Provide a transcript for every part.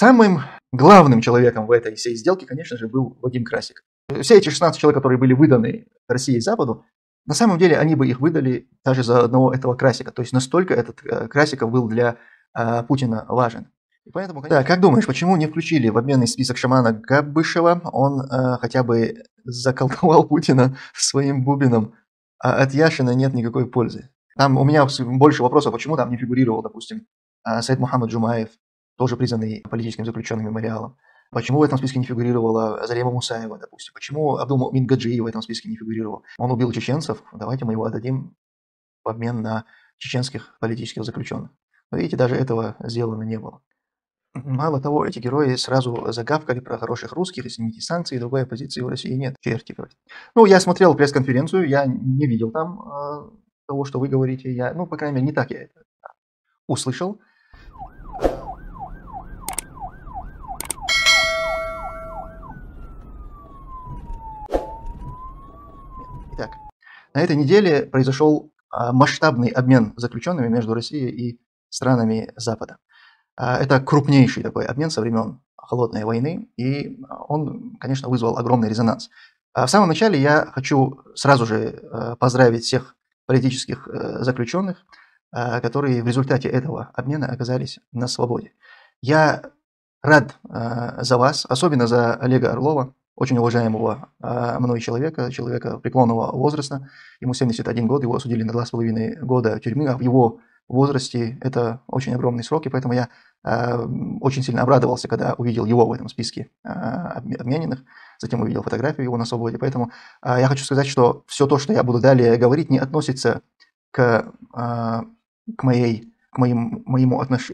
Самым главным человеком в этой всей сделке, конечно же, был Вадим Красик. Все эти 16 человек, которые были выданы России и Западу, на самом деле они бы их выдали даже за одного этого Красика. То есть настолько этот э, Красиков был для а, Путина важен. И поэтому, конечно... Да, как думаешь, почему не включили в обменный список шамана Габышева? Он а, хотя бы заколдовал Путина своим бубином, а от Яшина нет никакой пользы. Там у меня больше вопросов, почему там не фигурировал, допустим, Сайд Мухаммад Джумаев, тоже признанный политическим заключенным мемориалом. Почему в этом списке не фигурировала Зарема Мусаева, допустим? Почему Абдул Мингаджиев в этом списке не фигурировал? Он убил чеченцев, давайте мы его отдадим в обмен на чеченских политических заключенных. Но видите, даже этого сделано не было. Мало того, эти герои сразу загавкали про хороших русских, и снимите санкции, и другой оппозиции в России нет. Черти, Ну, я смотрел пресс-конференцию, я не видел там э, того, что вы говорите. Я, ну, по крайней мере, не так я это услышал. На этой неделе произошел а, масштабный обмен заключенными между Россией и странами Запада. А, это крупнейший такой обмен со времен холодной войны, и а, он, конечно, вызвал огромный резонанс. В самом начале я хочу сразу же поздравить всех политических э, заключенных, которые в результате этого обмена оказались на свободе. Я рад за вас, особенно за Олега Орлова, очень уважаемого э, мной человека, человека преклонного возраста. Ему 71 год, его осудили на 2,5 года тюрьмы, а в его возрасте это очень огромные сроки. поэтому я э, очень сильно обрадовался, когда увидел его в этом списке э, обмененных, затем увидел фотографию его на свободе. Поэтому э, я хочу сказать, что все то, что я буду далее говорить, не относится к, э, к моей к моим, моему отнош...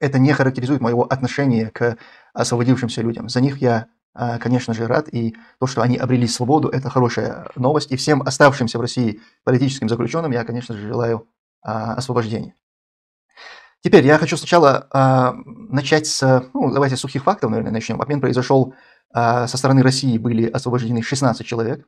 это не характеризует моего отношения к освободившимся людям. За них я а, конечно же, рад. И то, что они обрели свободу, это хорошая новость. И всем оставшимся в России политическим заключенным я, конечно же, желаю а, освобождения. Теперь я хочу сначала а, начать с, ну, давайте с сухих фактов, наверное, начнем. Обмен произошел со стороны России были освобождены 16 человек,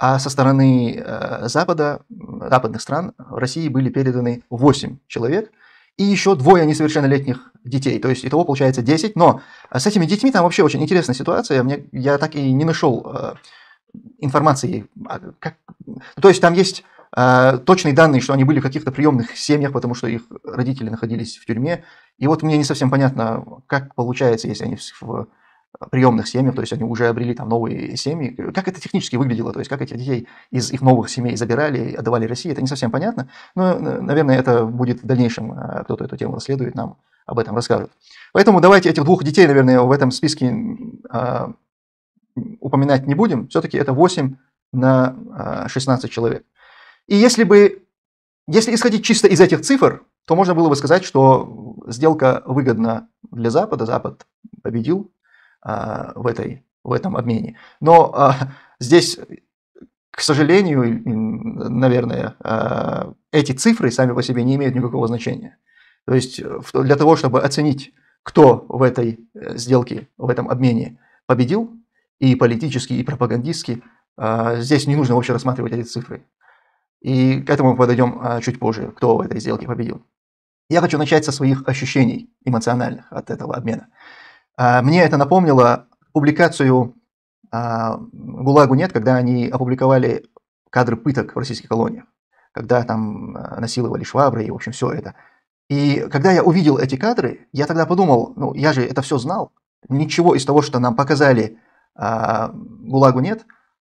а со стороны э, Запада, западных стран России были переданы 8 человек и еще двое несовершеннолетних детей. То есть итого получается 10. Но с этими детьми там вообще очень интересная ситуация. Мне, я так и не нашел э, информации. А, как... То есть там есть э, точные данные, что они были в каких-то приемных семьях, потому что их родители находились в тюрьме. И вот мне не совсем понятно, как получается, если они в, приемных семьях, то есть они уже обрели там новые семьи. Как это технически выглядело, то есть как этих детей из их новых семей забирали, и отдавали России, это не совсем понятно. Но, э, наверное, это будет в дальнейшем, э, кто-то эту тему расследует, нам об этом расскажет. Поэтому давайте этих двух детей, наверное, в этом списке а, упоминать не будем. Все-таки это 8 на 16 а, человек. И если бы, если исходить чисто из этих цифр, то можно было бы сказать, что сделка выгодна для Запада, Запад победил а, в, этой, в этом обмене. Но а, здесь, к сожалению, наверное, а, эти цифры сами по себе не имеют никакого значения. То есть э, для того, чтобы оценить, кто в этой э, сделке, в этом обмене победил, и политически, и пропагандистски, здесь не нужно вообще рассматривать эти цифры. И к этому мы подойдем чуть позже, кто в этой сделке победил. Я хочу начать со своих ощущений эмоциональных от этого обмена. А, мне это напомнило публикацию а, «ГУЛАГу нет», когда они опубликовали кадры пыток в российских колониях, когда там а, насиловали швабры и, в общем, все это. И когда я увидел эти кадры, я тогда подумал, ну, я же это все знал, ничего из того, что нам показали «ГУЛАГу нет»,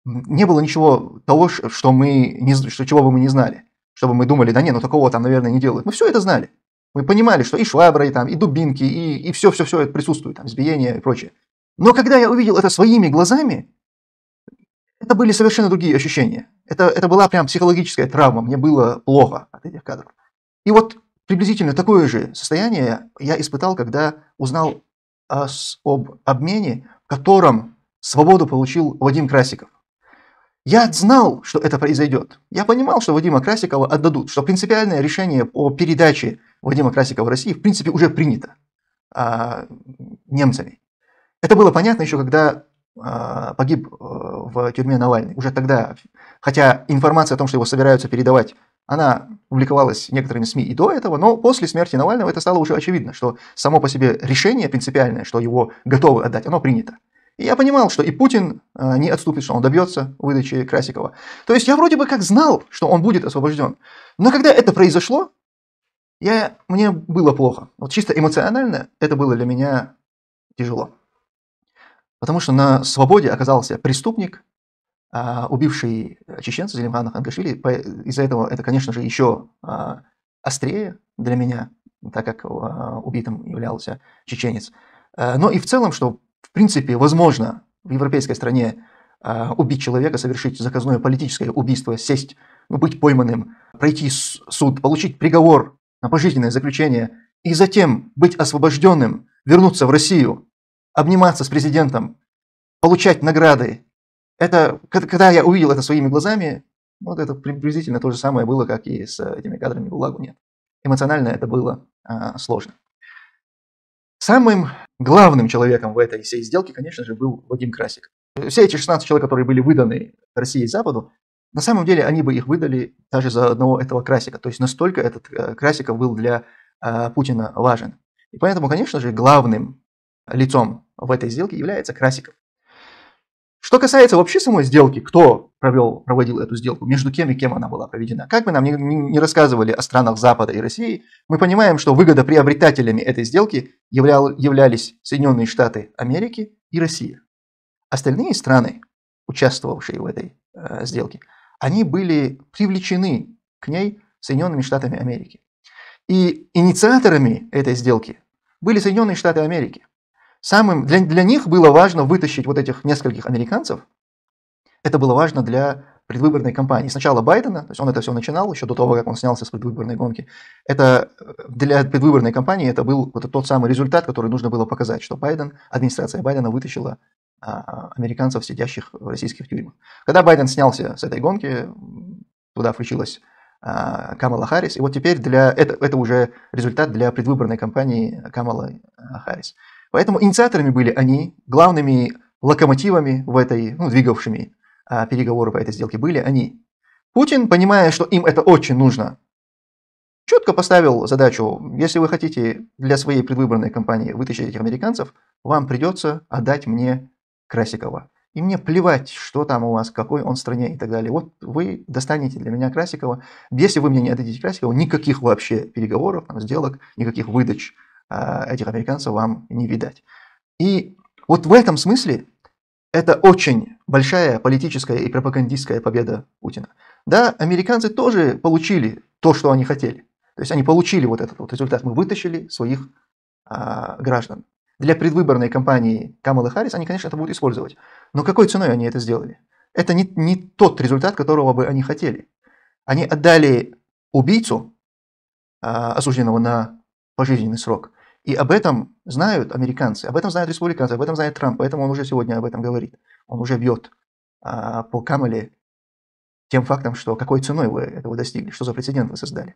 не было ничего того, что мы, не, что, чего бы мы не знали, чтобы мы думали, да не, ну такого там, наверное, не делают. Мы все это знали. Мы понимали, что и швабры, и, там, и дубинки, и и все-все-все это присутствует, там, избиение и прочее. Но когда я увидел это своими глазами, это были совершенно другие ощущения. Это, это была прям психологическая травма, мне было плохо от этих кадров. И вот приблизительно такое же состояние я испытал, когда узнал о, об обмене, в котором свободу получил Вадим Красиков. Я знал, что это произойдет. Я понимал, что Вадима Красикова отдадут, что принципиальное решение о передаче о демократии в России, в принципе, уже принято а, немцами. Это было понятно еще, когда а, погиб э, в тюрьме Навальный. Уже тогда, хотя информация о том, что его собираются передавать, она публиковалась некоторыми СМИ и до этого, но после смерти Навального это стало уже очевидно, что само по себе решение принципиальное, что его готовы отдать, оно принято. И я понимал, что и Путин э, не отступит, что он добьется выдачи Красикова. То есть я вроде бы как знал, что он будет освобожден. Но когда это произошло, я, мне было плохо. Вот чисто эмоционально это было для меня тяжело. Потому что на свободе оказался преступник, а, убивший чеченца Зелимхана Хангашвили. Из-за этого это, конечно же, еще а, острее для меня, так как а, убитым являлся чеченец. Но и в целом, что, в принципе, возможно в европейской стране убить человека, совершить заказное политическое убийство, сесть, ну, быть пойманным, пройти суд, получить приговор на пожизненное заключение и затем быть освобожденным, вернуться в Россию, обниматься с президентом, получать награды. Это, когда я увидел это своими глазами, вот это приблизительно то же самое было, как и с этими кадрами в нет. Эмоционально это было а, сложно. Самым главным человеком в этой всей сделке, конечно же, был Вадим Красик. Все эти 16 человек, которые были выданы России и Западу, на самом деле они бы их выдали даже за одного этого красика. То есть настолько этот э, красиков был для э, Путина важен. И поэтому, конечно же, главным лицом в этой сделке является Красиков. Что касается вообще самой сделки, кто провел, проводил эту сделку, между кем и кем она была проведена. Как бы нам не рассказывали о странах Запада и России, мы понимаем, что выгодоприобретателями этой сделки являл, являлись Соединенные Штаты Америки и Россия. Остальные страны, участвовавшие в этой э, сделке, они были привлечены к ней Соединенными Штатами Америки. И инициаторами этой сделки были Соединенные Штаты Америки. Самым, для, для них было важно вытащить вот этих нескольких американцев. Это было важно для предвыборной кампании. Сначала Байдена, то есть он это все начинал еще до того, как он снялся с предвыборной гонки. Это для предвыборной кампании это был вот тот самый результат, который нужно было показать, что Байден, администрация Байдена вытащила а, американцев, сидящих в российских тюрьмах. Когда Байден снялся с этой гонки, туда включилась а, Камала Харрис. И вот теперь для, это, это уже результат для предвыборной кампании Камала Харрис. Поэтому инициаторами были они, главными локомотивами в этой, ну, двигавшими а, переговоры по этой сделке были они. Путин, понимая, что им это очень нужно, четко поставил задачу, если вы хотите для своей предвыборной кампании вытащить этих американцев, вам придется отдать мне Красикова. И мне плевать, что там у вас, какой он стране и так далее. Вот вы достанете для меня Красикова. Если вы мне не отдадите Красикова, никаких вообще переговоров, там, сделок, никаких выдач э, этих американцев вам не видать. И вот в этом смысле это очень большая политическая и пропагандистская победа Путина. Да, американцы тоже получили то, что они хотели. То есть они получили вот этот вот результат. Мы вытащили своих а, граждан для предвыборной кампании Камалы Харрис, они, конечно, это будут использовать. Но какой ценой они это сделали? Это не, не тот результат, которого бы они хотели. Они отдали убийцу, а, осужденного на пожизненный срок. И об этом знают американцы, об этом знают республиканцы, об этом знает Трамп, поэтому он уже сегодня об этом говорит. Он уже бьет а, по Камале тем фактом, что какой ценой вы этого достигли, что за прецедент вы создали.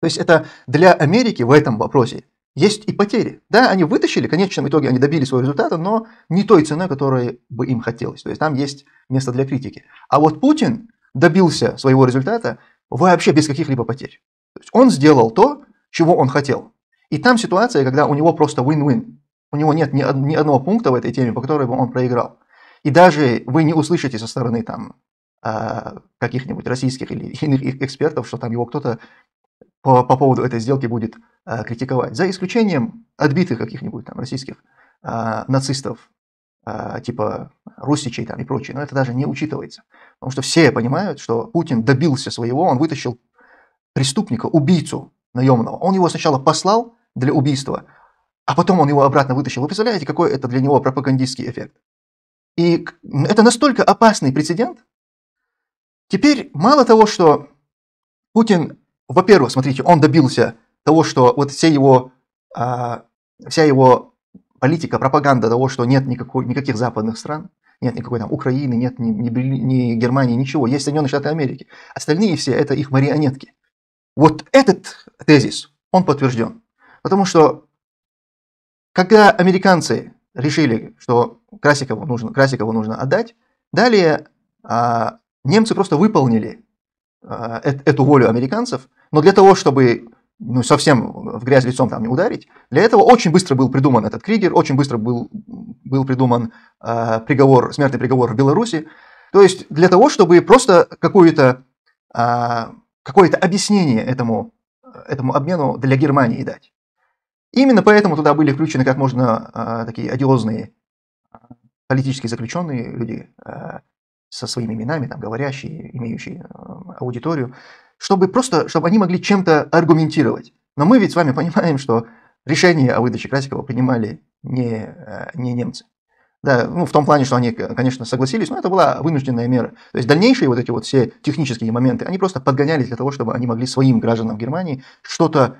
То есть это для Америки в этом вопросе есть и потери. Да, они вытащили, в конечном итоге они добили своего результата, но не той ценой, которой бы им хотелось. То есть там есть место для критики. А вот Путин добился своего результата вообще без каких-либо потерь. То есть он сделал то, чего он хотел. И там ситуация, когда у него просто win-win. У него нет ни, ни одного пункта в этой теме, по которой бы он проиграл. И даже вы не услышите со стороны там а, каких-нибудь российских или иных экспертов, что там его кто-то по, по поводу этой сделки будет э, критиковать, за исключением отбитых каких-нибудь там российских э, нацистов, э, типа русичей там и прочее, но это даже не учитывается. Потому что все понимают, что Путин добился своего, он вытащил преступника, убийцу наемного. Он его сначала послал для убийства, а потом он его обратно вытащил. Вы представляете, какой это для него пропагандистский эффект? И это настолько опасный прецедент. Теперь мало того, что Путин во-первых, смотрите, он добился того, что вот все его, а, вся его политика, пропаганда того, что нет никакой, никаких западных стран, нет никакой там Украины, нет ни, ни, ни Германии, ничего, есть Соединенные Штаты Америки. Остальные все это их марионетки. Вот этот тезис, он подтвержден. Потому что когда американцы решили, что Красикову нужно, Красикову нужно отдать, далее а, немцы просто выполнили а, эту волю американцев, но для того, чтобы ну, совсем в грязь лицом там не ударить. Для этого очень быстро был придуман этот Кригер, очень быстро был, был придуман э, приговор, смертный приговор в Беларуси. То есть для того, чтобы просто а, какое-то э, какое объяснение этому, этому обмену для Германии дать. Именно поэтому туда были включены как можно э, такие одиозные политические заключенные люди, э, со своими именами, там, говорящие, имеющие э, аудиторию, чтобы просто, чтобы они могли чем-то аргументировать. Но мы ведь с вами понимаем, что решение о выдаче Красикова принимали не, э, не немцы. Да, ну, в том плане, что они, конечно, согласились, но это была вынужденная мера. То есть дальнейшие вот эти вот все технические моменты, они просто подгонялись для того, чтобы они могли своим гражданам Германии что-то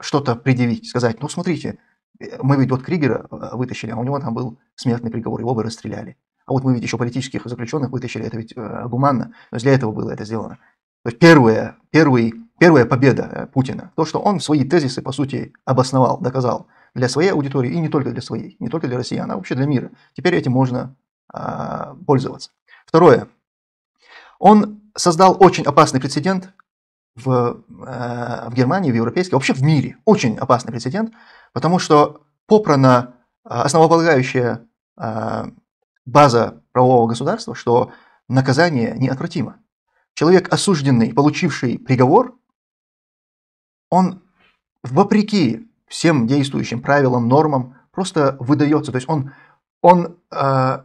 что предъявить, сказать, ну, смотрите, э, мы ведь вот Кригера вытащили, а у него там был смертный приговор, его бы расстреляли. А вот мы ведь еще политических заключенных вытащили, это ведь э, гуманно. То есть для этого было это сделано. То есть первая, первый, первая победа э, Путина, то, что он свои тезисы, по сути, обосновал, доказал для своей аудитории и не только для своей, не только для россиян, а вообще для мира. Теперь этим можно а, пользоваться. Второе. Он создал очень опасный прецедент в, а, в Германии, в европейской, вообще в мире. Очень опасный прецедент, потому что попрано основополагающее а, база правового государства, что наказание неотвратимо. Человек, осужденный, получивший приговор, он вопреки всем действующим правилам, нормам просто выдается. То есть он, он э,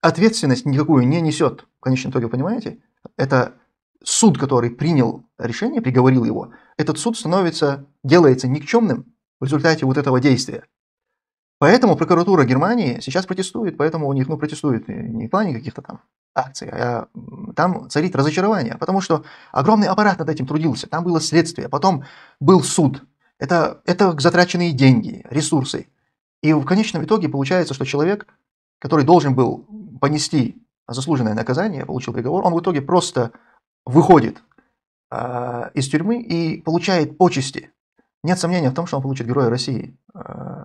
ответственность никакую не несет в конечном итоге, понимаете? Это суд, который принял решение, приговорил его, этот суд становится, делается никчемным в результате вот этого действия. Поэтому прокуратура Германии сейчас протестует, поэтому у них, ну, протестует не в плане каких-то там акций, а там царит разочарование, потому что огромный аппарат над этим трудился, там было следствие, потом был суд, это, это затраченные деньги, ресурсы. И в конечном итоге получается, что человек, который должен был понести заслуженное наказание, получил приговор, он в итоге просто выходит э, из тюрьмы и получает почести. Нет сомнения в том, что он получит Героя России. Э,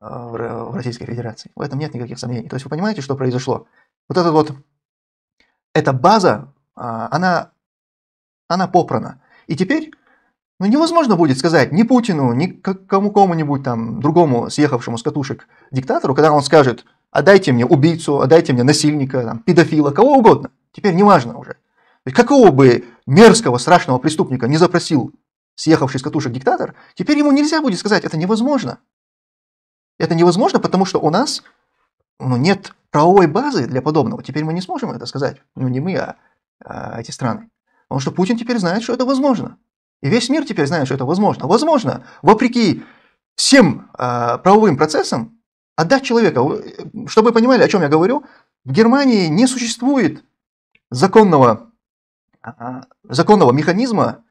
а, в Российской Федерации. В этом нет никаких сомнений. То есть вы понимаете, что произошло? Вот эта вот, эта база, а, она, она попрана. И теперь ну, невозможно будет сказать ни Путину, ни кому кому-нибудь там другому съехавшему с катушек диктатору, когда он скажет, отдайте мне убийцу, отдайте мне насильника, там, педофила, кого угодно. Теперь неважно уже. То есть какого бы мерзкого, страшного преступника не запросил съехавший с катушек диктатор, теперь ему нельзя будет сказать, это невозможно. Это невозможно, потому что у нас ну, нет правовой базы для подобного. Теперь мы не сможем это сказать. Ну, не мы, а, а эти страны. Потому что Путин теперь знает, что это возможно. И весь мир теперь знает, что это возможно. Возможно, вопреки всем а, правовым процессам, отдать человека. Чтобы вы понимали, о чем я говорю, в Германии не существует законного, а, законного механизма,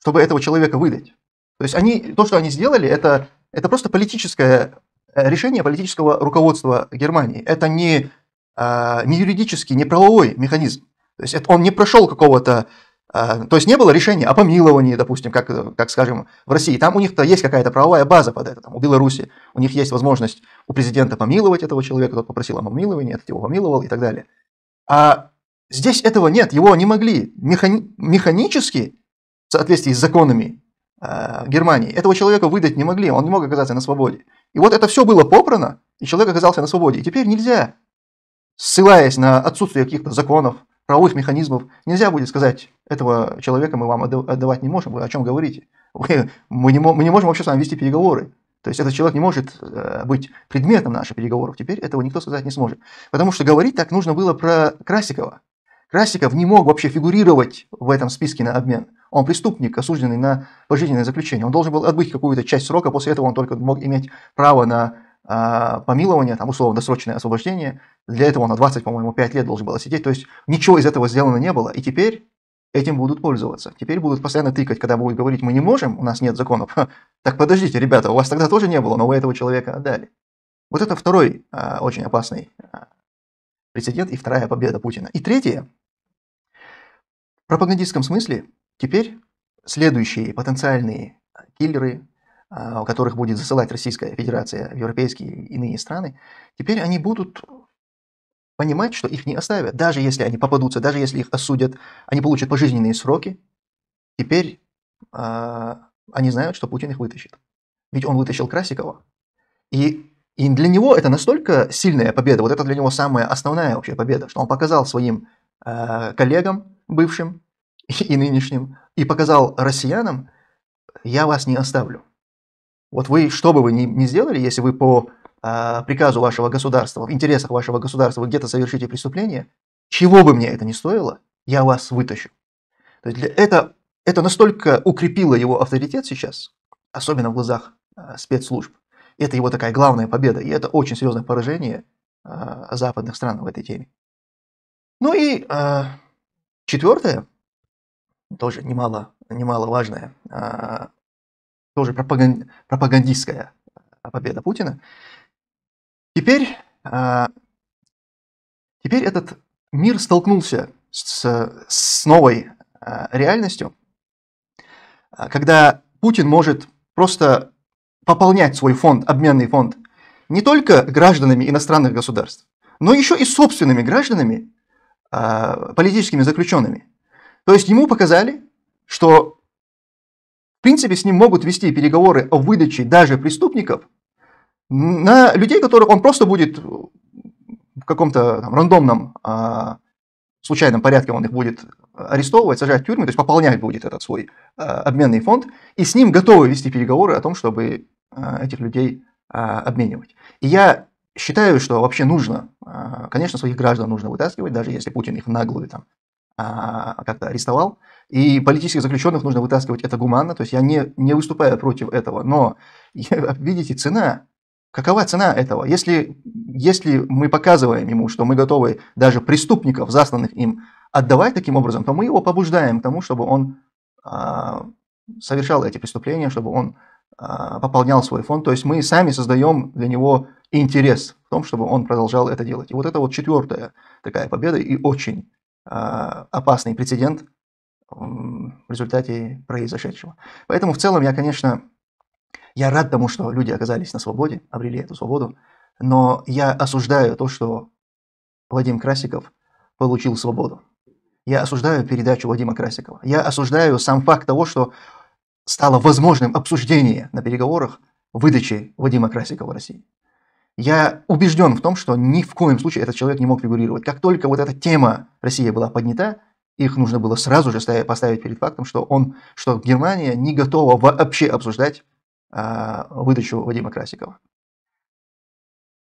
чтобы этого человека выдать. То есть они, то, что они сделали, это, это просто политическое Э, решение политического руководства Германии. Это не, э, не юридический, не правовой механизм. То есть это, он не прошел какого-то э, то есть не было решения о помиловании, допустим, как, как скажем, в России. Там у них-то есть какая-то правовая база под это. Там, у Беларуси у них есть возможность у президента помиловать этого человека, тот попросил о помиловании, этот его помиловал и так далее. А здесь этого нет, его не могли механи- механически, в соответствии с законами э, Германии, этого человека выдать не могли, он не мог оказаться на свободе. И вот это все было попрано, и человек оказался на свободе. И теперь нельзя, ссылаясь на отсутствие каких-то законов, правовых механизмов, нельзя будет сказать, этого человека мы вам отдавать не можем, вы о чем говорите. Вы, мы, не, мы не можем вообще с вами вести переговоры. То есть этот человек не может э, быть предметом наших переговоров. Теперь этого никто сказать не сможет. Потому что говорить так нужно было про Красикова. Красиков не мог вообще фигурировать в этом списке на обмен. Он преступник, осужденный на пожизненное заключение. Он должен был отбыть какую-то часть срока, после этого он только мог иметь право на э, помилование, там, условно, досрочное освобождение. Для этого он на 20, по-моему, 5 лет должен был сидеть. То есть ничего из этого сделано не было. И теперь этим будут пользоваться. Теперь будут постоянно тыкать, когда будут говорить, мы не можем, у нас нет законов. Так подождите, ребята, у вас тогда тоже не было, но вы этого человека отдали. Вот это второй э, очень опасный э, прецедент и вторая победа Путина. И третье. В пропагандистском смысле Теперь следующие потенциальные киллеры, а, которых будет засылать Российская Федерация в европейские иные страны, теперь они будут понимать, что их не оставят. Даже если они попадутся, даже если их осудят, они получат пожизненные сроки, теперь а, они знают, что Путин их вытащит. Ведь он вытащил Красикова. И, и для него это настолько сильная победа, вот это для него самая основная вообще победа, что он показал своим э, коллегам бывшим, и нынешним, и показал россиянам, я вас не оставлю. Вот вы, что бы вы ни, ни сделали, если вы по а, приказу вашего государства, в интересах вашего государства где-то совершите преступление, чего бы мне это ни стоило, я вас вытащу. То есть для, это, это настолько укрепило его авторитет сейчас, особенно в глазах а, спецслужб. Это его такая главная победа, и это очень серьезное поражение а, западных стран в этой теме. Ну и а, четвертое – тоже немало, немаловажная, а, тоже пропаган, пропагандистская победа Путина. Теперь, а, теперь этот мир столкнулся с, с новой а, реальностью, а, когда Путин может просто пополнять свой фонд, обменный фонд, не только гражданами иностранных государств, но еще и собственными гражданами, политическими заключенными – то есть ему показали, что в принципе с ним могут вести переговоры о выдаче даже преступников на людей, которых он просто будет в каком-то там, рандомном а, случайном порядке он их будет арестовывать, сажать в тюрьмы, то есть пополнять будет этот свой э, обменный фонд, и с ним готовы вести переговоры о том, чтобы э, этих людей э, обменивать. И я считаю, что вообще нужно, конечно, своих граждан нужно вытаскивать, даже если Путин их наглую там а, как-то арестовал. И политических заключенных нужно вытаскивать, это гуманно. То есть я не, не выступаю против этого. Но видите, цена. Какова цена этого? Если, если мы показываем ему, что мы готовы даже преступников, засланных им, отдавать таким образом, то мы его побуждаем к тому, чтобы он а, совершал эти преступления, чтобы он а, пополнял свой фонд. То есть мы сами создаем для него интерес в том, чтобы он продолжал это делать. И вот это вот четвертая такая победа и очень а, опасный прецедент в результате произошедшего. Поэтому в целом я, конечно, я рад тому, что люди оказались на свободе, обрели эту свободу, но я осуждаю то, что Вадим Красиков получил свободу. Я осуждаю передачу Вадима Красикова. Я осуждаю сам факт того, что стало возможным обсуждение на переговорах выдачи Вадима Красикова России. Я убежден в том, что ни в коем случае этот человек не мог фигурировать. Как только вот эта тема Россия была поднята, их нужно было сразу же поставить перед фактом, что, он, что Германия не готова вообще обсуждать а, выдачу Вадима Красикова.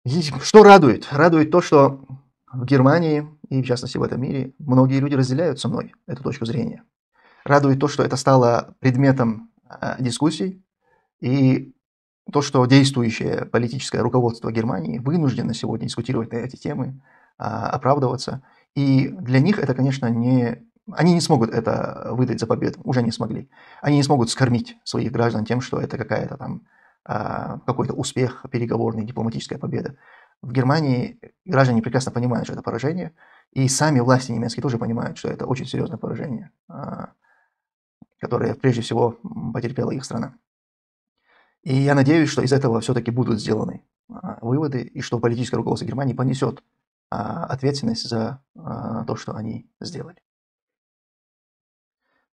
И что радует? Радует то, что в Германии и, в частности, в этом мире многие люди разделяют со мной эту точку зрения. Радует то, что это стало предметом а, дискуссий, и то, что действующее политическое руководство Германии вынуждено сегодня дискутировать на эти темы, а, оправдываться. И для них это, конечно, не... Они не смогут это выдать за победу, уже не смогли. Они не смогут скормить своих граждан тем, что это какая-то там а, какой-то успех, переговорный, дипломатическая победа. В Германии граждане прекрасно понимают, что это поражение, и сами власти немецкие тоже понимают, что это очень серьезное поражение, а, которое прежде всего потерпела их страна. И я надеюсь, что из этого все-таки будут сделаны а, выводы, и что политическое руководство Германии понесет а, ответственность за а, то, что они сделали.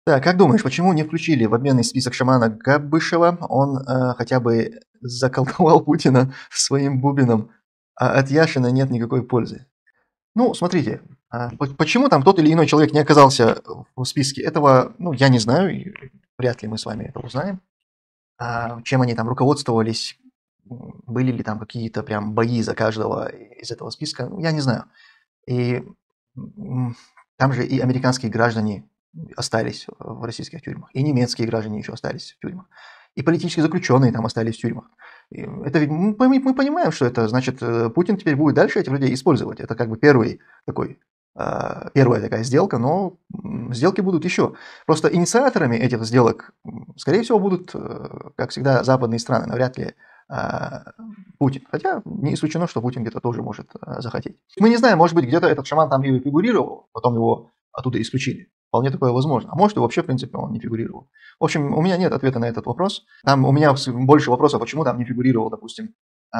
Так, как думаешь, почему не включили в обменный список шамана Габышева? Он э, хотя бы заколдовал Путина своим бубином, а от Яшина нет никакой пользы. Ну, смотрите, почему там тот или иной человек не оказался в списке, этого ну, я не знаю, и вряд ли мы с вами это узнаем. А, чем они там руководствовались, были ли там какие-то прям бои за каждого из этого списка, ну, я не знаю. И там же и американские граждане остались в российских тюрьмах, и немецкие граждане еще остались в тюрьмах, и политические заключенные там остались в тюрьмах. И это ведь мы, мы понимаем, что это значит, э, Путин теперь будет дальше этих людей использовать. Это как бы первый такой а, первая такая сделка, но сделки будут еще. Просто инициаторами этих сделок, скорее всего, будут, э, как всегда, западные страны, навряд ли а, Путин. Хотя не исключено, что Путин где-то тоже может а, захотеть. Мы не знаем, может быть, где-то этот шаман там и фигурировал, потом его оттуда исключили. Вполне такое возможно. А может, и вообще, в принципе, он не фигурировал. В общем, у меня нет ответа на этот вопрос. Там у меня больше вопросов, почему там не фигурировал, допустим,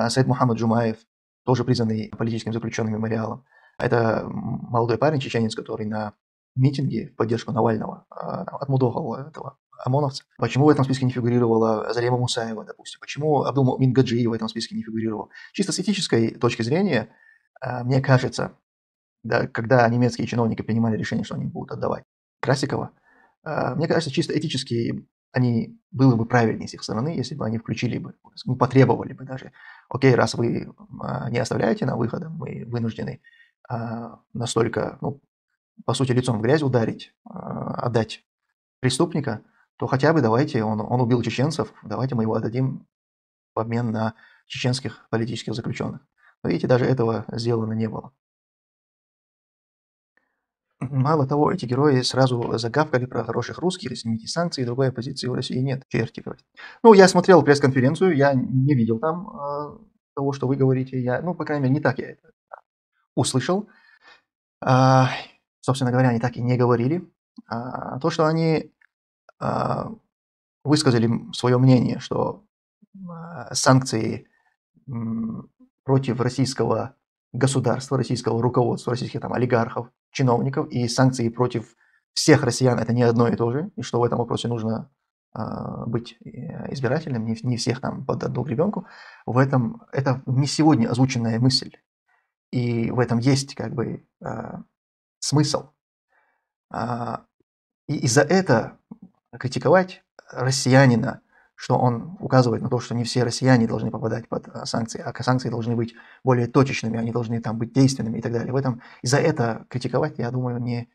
Саид Мухаммад Джумаев, тоже признанный политическим заключенным мемориалом. А это молодой парень, чеченец, который на митинге в поддержку Навального а, отмудохал этого ОМОНовца. Почему в этом списке не фигурировала Зарема Мусаева, допустим? Почему Абдул Мингаджи в этом списке не фигурировал? Чисто с этической точки зрения, а, мне кажется, да, когда немецкие чиновники принимали решение, что они будут отдавать Красикова, мне кажется, чисто этически они было бы правильнее с их стороны, если бы они включили бы, ну, потребовали бы даже, окей, раз вы не оставляете на выхода, мы вынуждены а, настолько, ну, по сути, лицом в грязь ударить, а, отдать преступника, то хотя бы давайте, он, он убил чеченцев, давайте мы его отдадим в обмен на чеченских политических заключенных. Но видите, даже этого сделано не было. Мало того, эти герои сразу загавкали про хороших русских, снимите санкции, другой оппозиции в России нет, черти, говорит. Ну, я смотрел пресс-конференцию, я не видел там э, того, что вы говорите, я, ну, по крайней мере, не так я это услышал. А, собственно говоря, они так и не говорили. А, то, что они а, высказали свое мнение, что а, санкции м, против российского государства, российского руководства, российских там олигархов, чиновников и санкции против всех россиян это не одно и то же, и что в этом вопросе нужно а, быть э, избирательным, не, не всех там под одну гребенку. В этом это не сегодня озвученная мысль, и в этом есть как бы э, смысл. Э, и из-за это критиковать россиянина, что он указывает на то, что не все россияне должны попадать под а, санкции, а санкции должны быть более точечными, они должны там быть действенными и так далее. В этом из-за это критиковать, я думаю, не,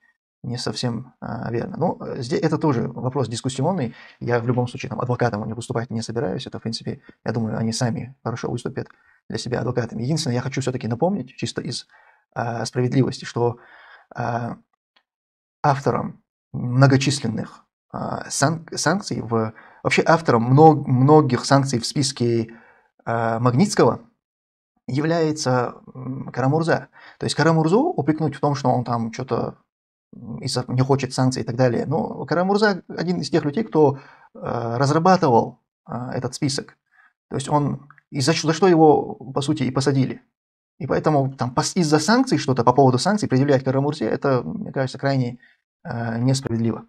не совсем а, верно. Но ну, э, здесь это тоже вопрос дискуссионный. Я в любом случае там адвокатом у них выступать не собираюсь. Это, в принципе, я думаю, они сами хорошо выступят для себя адвокатами. Единственное, я хочу все-таки напомнить, чисто из э, справедливости, что э, автором многочисленных э, санк- санкций, в, вообще автором мног- многих санкций в списке э, Магнитского является Карамурза. То есть Карамурзу упрекнуть в том, что он там что-то не хочет санкций и так далее. Но Карамурза один из тех людей, кто э, разрабатывал э, этот список. То есть он и за, за что его, по сути, и посадили. И поэтому там из-за санкций что-то по поводу санкций предъявлять Карамурзе, это, мне кажется, крайне э, несправедливо.